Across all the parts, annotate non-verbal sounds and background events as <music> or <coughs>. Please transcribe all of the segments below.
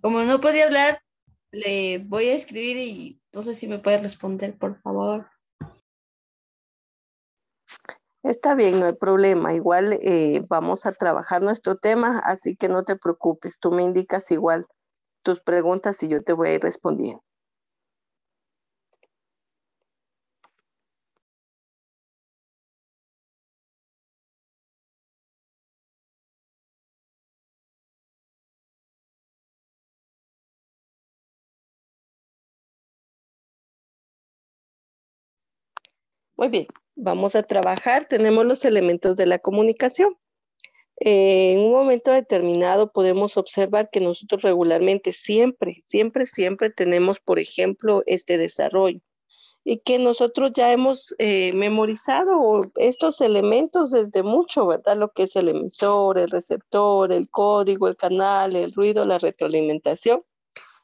como no podía hablar, le voy a escribir y no sé si me puede responder, por favor. Está bien, no hay problema. Igual eh, vamos a trabajar nuestro tema, así que no te preocupes. Tú me indicas igual tus preguntas y yo te voy a ir respondiendo. Muy bien, vamos a trabajar. Tenemos los elementos de la comunicación. Eh, en un momento determinado podemos observar que nosotros regularmente siempre, siempre, siempre tenemos, por ejemplo, este desarrollo y que nosotros ya hemos eh, memorizado estos elementos desde mucho, ¿verdad? Lo que es el emisor, el receptor, el código, el canal, el ruido, la retroalimentación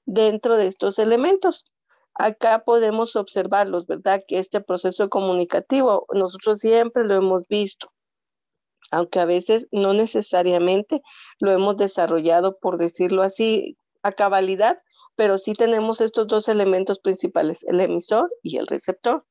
dentro de estos elementos acá podemos observarlos, ¿verdad? Que este proceso comunicativo nosotros siempre lo hemos visto, aunque a veces no necesariamente lo hemos desarrollado, por decirlo así, a cabalidad, pero sí tenemos estos dos elementos principales, el emisor y el receptor.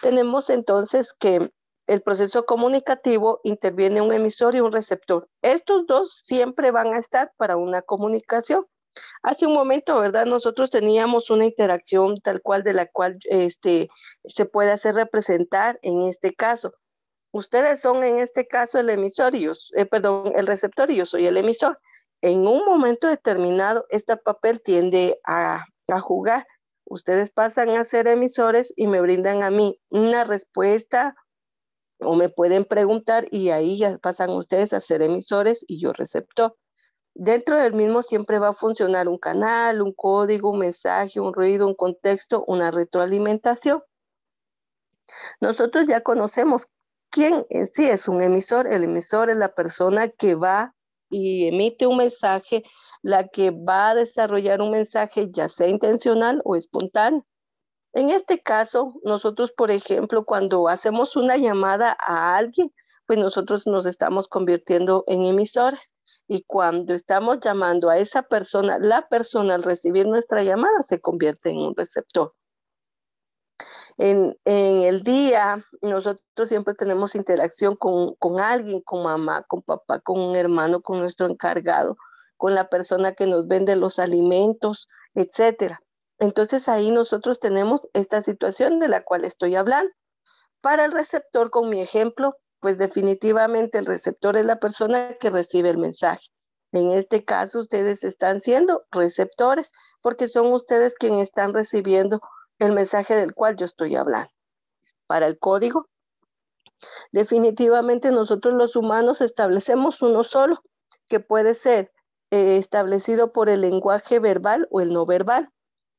Tenemos entonces que el proceso comunicativo interviene un emisor y un receptor. Estos dos siempre van a estar para una comunicación. Hace un momento, ¿verdad? Nosotros teníamos una interacción tal cual de la cual este, se puede hacer representar en este caso. Ustedes son en este caso el emisor y yo, eh, perdón, el receptor y yo soy el emisor. En un momento determinado, este papel tiende a jugar ustedes pasan a ser emisores y me brindan a mí una respuesta o me pueden preguntar y ahí ya pasan ustedes a ser emisores y yo receptor. Dentro del mismo siempre va a funcionar un canal, un código, un mensaje, un ruido, un contexto, una retroalimentación. Nosotros ya conocemos quién en eh, sí es un emisor. El emisor es la persona que va y emite un mensaje la que va a desarrollar un mensaje ya sea intencional o espontáneo. En este caso, nosotros, por ejemplo, cuando hacemos una llamada a alguien, pues nosotros nos estamos convirtiendo en emisores. Y cuando estamos llamando a esa persona, la persona al recibir nuestra llamada se convierte en un receptor. En, el día, nosotros siempre tenemos interacción con, alguien, con mamá, con papá, con un hermano, con nuestro encargado, con la persona que nos vende los alimentos, etc. Entonces ahí nosotros tenemos esta situación de la cual estoy hablando. Para el receptor, con mi ejemplo, pues definitivamente el receptor es la persona que recibe el mensaje. En este caso, ustedes están siendo receptores porque son ustedes quienes están recibiendo el mensaje del cual yo estoy hablando. Para el código, definitivamente nosotros los humanos establecemos uno solo, que puede ser eh, establecido por el lenguaje verbal o el no verbal.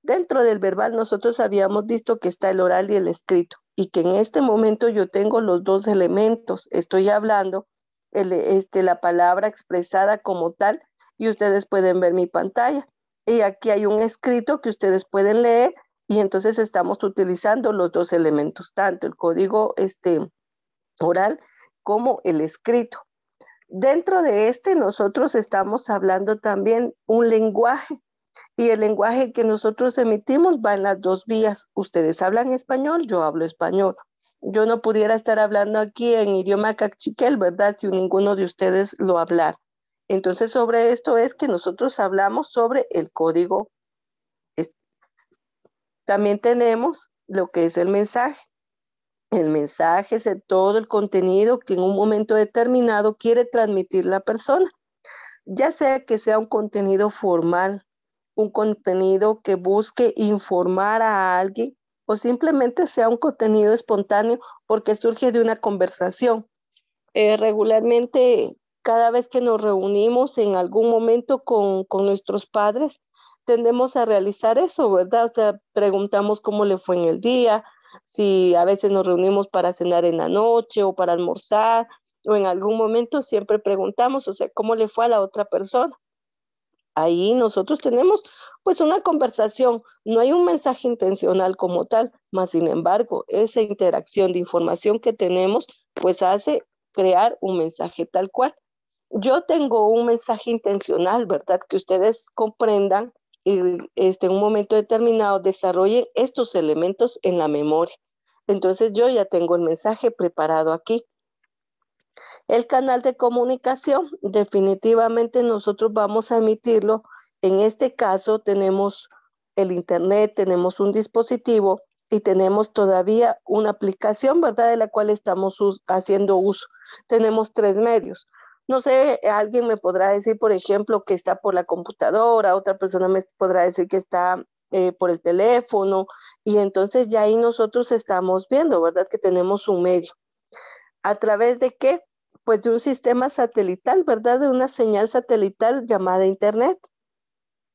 Dentro del verbal nosotros habíamos visto que está el oral y el escrito y que en este momento yo tengo los dos elementos. Estoy hablando el, este, la palabra expresada como tal y ustedes pueden ver mi pantalla. Y aquí hay un escrito que ustedes pueden leer y entonces estamos utilizando los dos elementos, tanto el código este, oral como el escrito. Dentro de este, nosotros estamos hablando también un lenguaje y el lenguaje que nosotros emitimos va en las dos vías. Ustedes hablan español, yo hablo español. Yo no pudiera estar hablando aquí en idioma cachiquel, ¿verdad? Si ninguno de ustedes lo hablar. Entonces, sobre esto es que nosotros hablamos sobre el código también tenemos lo que es el mensaje. El mensaje es todo el contenido que en un momento determinado quiere transmitir la persona, ya sea que sea un contenido formal, un contenido que busque informar a alguien o simplemente sea un contenido espontáneo porque surge de una conversación. Eh, regularmente, cada vez que nos reunimos en algún momento con nuestros padres, tendemos a realizar eso, ¿verdad? O sea, preguntamos cómo le fue en el día, si a veces nos reunimos para cenar en la noche o para almorzar o en algún momento siempre preguntamos, o sea, ¿cómo le fue a la otra persona? Ahí nosotros tenemos pues una conversación, no hay un mensaje intencional como tal, más sin embargo, esa interacción de información que tenemos pues hace crear un mensaje tal cual. Yo tengo un mensaje intencional, ¿verdad? Que ustedes comprendan este, en un momento determinado desarrollen estos elementos en la memoria. Entonces yo ya tengo el mensaje preparado aquí. El canal de comunicación, definitivamente nosotros vamos a emitirlo. En este caso tenemos el Internet, tenemos un dispositivo y tenemos todavía una aplicación, ¿verdad? De la cual estamos haciendo uso. Tenemos tres medios. No sé, alguien me podrá decir, por ejemplo, que está por la computadora, otra persona me podrá decir que está eh, por el teléfono, y entonces ya ahí nosotros estamos viendo, ¿verdad? Que tenemos un medio. ¿A través de qué? Pues de un sistema satelital, ¿verdad? De una señal satelital llamada Internet,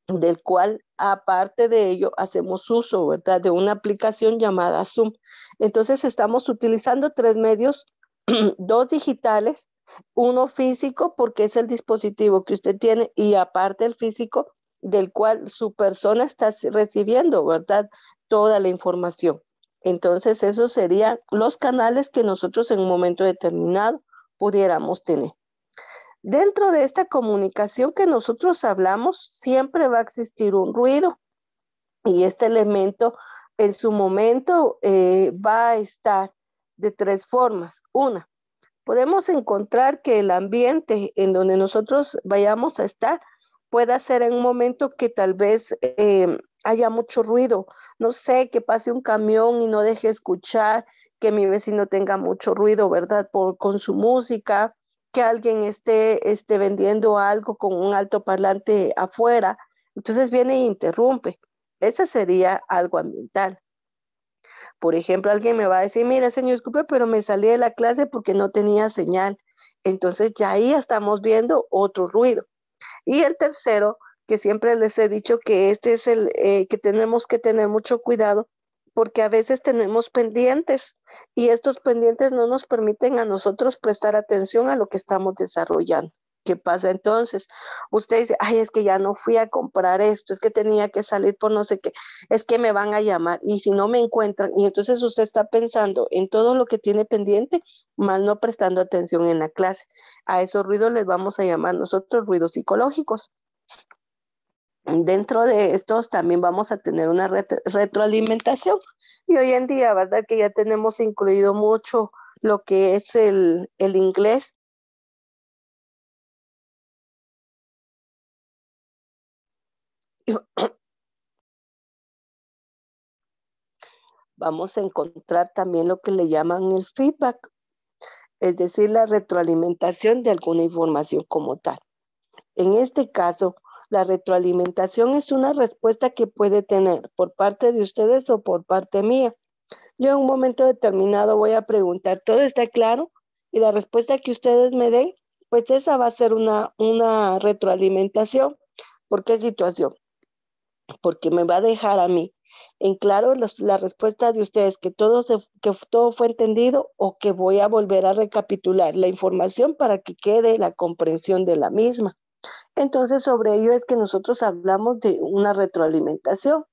del cual aparte de ello hacemos uso, ¿verdad? De una aplicación llamada Zoom. Entonces estamos utilizando tres medios, <clears throat> dos digitales uno físico porque es el dispositivo que usted tiene y aparte el físico del cual su persona está recibiendo, ¿verdad? Toda la información. Entonces, esos serían los canales que nosotros en un momento determinado pudiéramos tener. Dentro de esta comunicación que nosotros hablamos, siempre va a existir un ruido y este elemento en su momento eh, va a estar de tres formas. Una, podemos encontrar que el ambiente en donde nosotros vayamos a estar pueda ser en un momento que tal vez eh, haya mucho ruido. No sé, que pase un camión y no deje escuchar, que mi vecino tenga mucho ruido, ¿verdad? Por, con su música, que alguien esté, esté vendiendo algo con un alto parlante afuera. Entonces viene e interrumpe. Ese sería algo ambiental. Por ejemplo, alguien me va a decir, mira, señor, disculpe, pero me salí de la clase porque no tenía señal. Entonces ya ahí estamos viendo otro ruido. Y el tercero, que siempre les he dicho que este es el eh, que tenemos que tener mucho cuidado porque a veces tenemos pendientes y estos pendientes no nos permiten a nosotros prestar atención a lo que estamos desarrollando. ¿Qué pasa entonces? Usted dice, ay, es que ya no fui a comprar esto, es que tenía que salir por no sé qué, es que me van a llamar y si no me encuentran, y entonces usted está pensando en todo lo que tiene pendiente, más no prestando atención en la clase. A esos ruidos les vamos a llamar nosotros ruidos psicológicos. Dentro de estos también vamos a tener una retroalimentación. Y hoy en día, ¿verdad? Que ya tenemos incluido mucho lo que es el, el inglés <coughs> vamos a encontrar también lo que le llaman el feedback, es decir, la retroalimentación de alguna información como tal. En este caso, la retroalimentación es una respuesta que puede tener por parte de ustedes o por parte mía. Yo en un momento determinado voy a preguntar, ¿todo está claro? Y la respuesta que ustedes me den, pues esa va a ser una, una retroalimentación. ¿Por qué situación? porque me va a dejar a mí en claro la respuesta de ustedes, que todo, que todo fue entendido o que voy a volver a recapitular la información para que quede la comprensión de la misma. Entonces, sobre ello es que nosotros hablamos de una retroalimentación.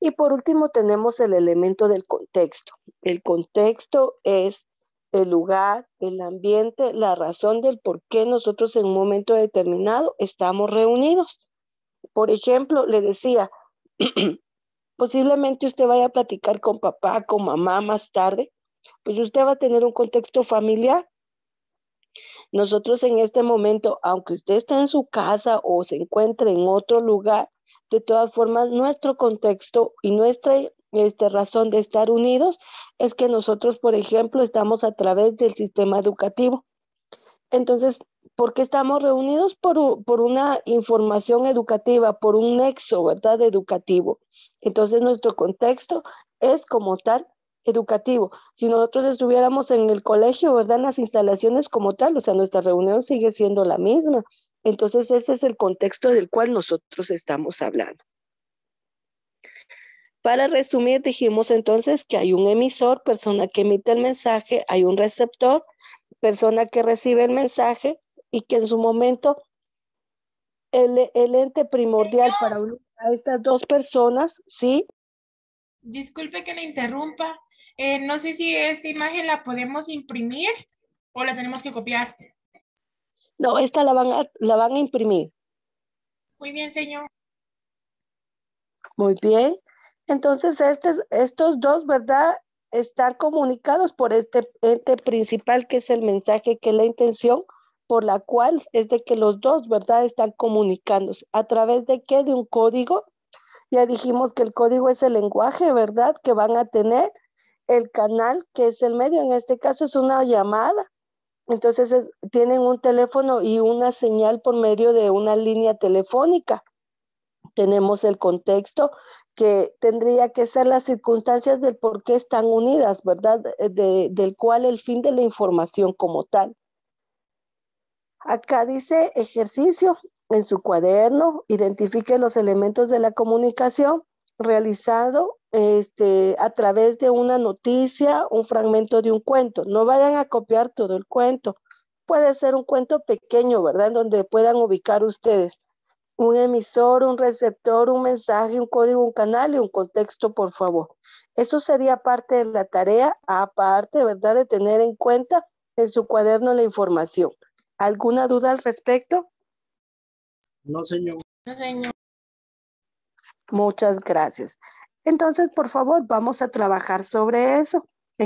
Y por último, tenemos el elemento del contexto. El contexto es el lugar, el ambiente, la razón del por qué nosotros en un momento determinado estamos reunidos. Por ejemplo, le decía, <clears throat> posiblemente usted vaya a platicar con papá, con mamá más tarde, pues usted va a tener un contexto familiar. Nosotros en este momento, aunque usted está en su casa o se encuentre en otro lugar, de todas formas, nuestro contexto y nuestra este, razón de estar unidos es que nosotros, por ejemplo, estamos a través del sistema educativo. Entonces, porque estamos reunidos por, por, una información educativa, por un nexo, ¿verdad? Educativo. Entonces nuestro contexto es como tal educativo. Si nosotros estuviéramos en el colegio, ¿verdad? En las instalaciones como tal, o sea, nuestra reunión sigue siendo la misma. Entonces ese es el contexto del cual nosotros estamos hablando. Para resumir, dijimos entonces que hay un emisor, persona que emite el mensaje, hay un receptor, persona que recibe el mensaje, y que en su momento el, ente primordial para a estas dos personas, ¿sí? Disculpe que me interrumpa. Eh, no sé si esta imagen la podemos imprimir o la tenemos que copiar. No, esta la van a, la van a imprimir. Muy bien, señor. Muy bien. Entonces, estos, estos dos, ¿verdad? Están comunicados por este ente principal, que es el mensaje, que es la intención por la cual es de que los dos, ¿verdad? Están comunicándose. ¿A través de qué? De un código. Ya dijimos que el código es el lenguaje, ¿verdad? Que van a tener el canal, que es el medio. En este caso es una llamada. Entonces tienen un teléfono y una señal por medio de una línea telefónica. Tenemos el contexto que tendría que ser las circunstancias del por qué están unidas, ¿verdad? del cual el fin de la información como tal. Acá dice ejercicio en su cuaderno, identifique los elementos de la comunicación realizado este, a través de una noticia, un fragmento de un cuento. No vayan a copiar todo el cuento. Puede ser un cuento pequeño, ¿verdad? En donde puedan ubicar ustedes un emisor, un receptor, un mensaje, un código, un canal y un contexto, por favor. Eso sería parte de la tarea, aparte, ¿verdad? De tener en cuenta en su cuaderno la información. ¿Alguna duda al respecto? No, señor. No, señor. Muchas gracias. Entonces, por favor, vamos a trabajar sobre eso.